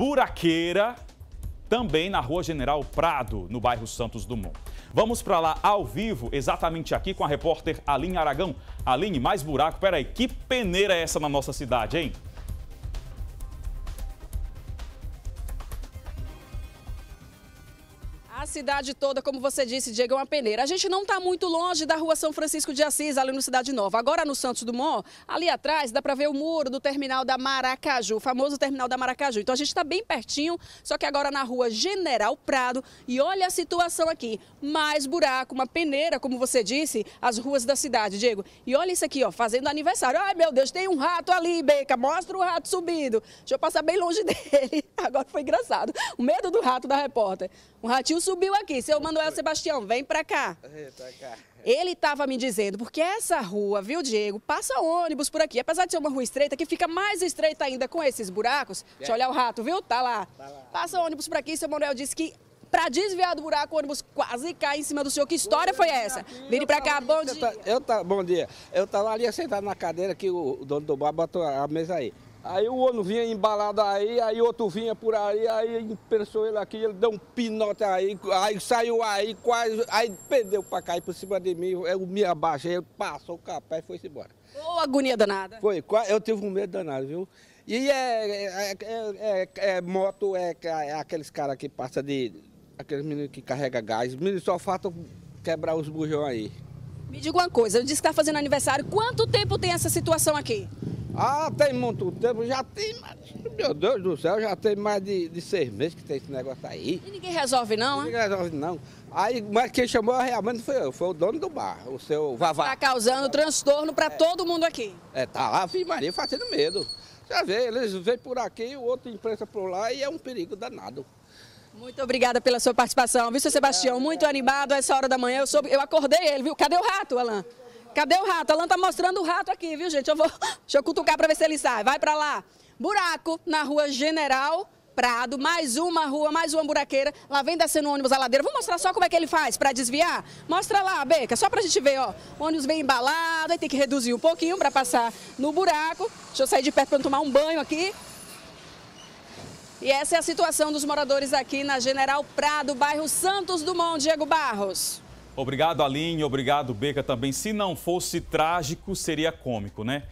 buraqueira, também na Rua General Prado, no bairro Santos Dumont. Vamos para lá ao vivo, exatamente aqui com a repórter Aline Aragão. Aline, mais buraco, peraí, que peneira é essa na nossa cidade, hein? A cidade toda, como você disse, Diego, é uma peneira. A gente não está muito longe da rua São Francisco de Assis, ali no Cidade Nova. Agora no Santos Dumont, ali atrás, dá para ver o muro do terminal da Maracaju, o famoso terminal da Maracaju. Então a gente está bem pertinho, só que agora na rua General Prado. E olha a situação aqui: mais buraco, uma peneira, como você disse, as ruas da cidade, Diego. E olha isso aqui, ó, fazendo aniversário. Ai meu Deus, tem um rato ali, Beca, mostra o rato subindo. Deixa eu passar bem longe dele. Agora foi engraçado. O medo do rato da repórter. Um ratinho subindo subiu aqui. Seu Manuel Sebastião, vem pra cá. É, Ele estava me dizendo, porque essa rua, viu, Diego, passa ônibus por aqui. Apesar de ser uma rua estreita, que fica mais estreita ainda com esses buracos. É. Deixa eu olhar o rato, viu? Tá lá. Tá lá. Passa ônibus por aqui. Seu Manuel disse que para desviar do buraco, o ônibus quase cai em cima do senhor. Que história foi essa? Vire para cá, bom dia. Tá, eu tá, bom dia. Eu tava ali sentado na cadeira que o dono do bar botou a mesa aí. Aí o outro vinha embalado aí, aí outro vinha por aí, aí impressou ele aqui, ele deu um pinote aí, aí saiu aí, quase, aí perdeu pra cair por cima de mim, eu me abaixei, passou o capé e foi embora. Ô, oh, agonia danada. Foi, eu tive um medo danado, viu? E é, é, é, é moto, é, aqueles caras que passa de, aqueles meninos que carrega gás, menino só falta quebrar os bujões aí. Me diga uma coisa, eu disse que tá fazendo aniversário, quanto tempo tem essa situação aqui? Ah, tem muito tempo, já tem meu Deus do céu, já tem mais de, de seis meses que tem esse negócio aí. E ninguém resolve não, né? Ninguém resolve não. Aí, mas quem chamou é realmente foi eu, foi o dono do bar, o seu Vavá. Tá causando transtorno para é, todo mundo aqui. É, tá lá, vi Maria fazendo medo. Já vê, eles vêm por aqui, o outro imprensa por lá e é um perigo danado. Muito obrigada pela sua participação, viu, seu Sebastião? É. Muito animado essa hora da manhã. Eu, soube, eu acordei ele, viu? Cadê o rato, Alain? Cadê o rato? Alan tá mostrando o rato aqui, viu, gente? Eu vou, deixa eu cutucar para ver se ele sai. Vai para lá. Buraco na rua General Prado, mais uma rua, mais uma buraqueira. Lá vem descendo o ônibus a ladeira. Vou mostrar só como é que ele faz para desviar. Mostra lá, Beca, só para a gente ver, ó. O ônibus vem embalado, aí tem que reduzir um pouquinho para passar no buraco. Deixa eu sair de perto para tomar um banho aqui. E essa é a situação dos moradores aqui na General Prado, bairro Santos Dumont, Diego Barros. Obrigado, Aline. Obrigado, Beca, também. Se não fosse trágico, seria cômico, né?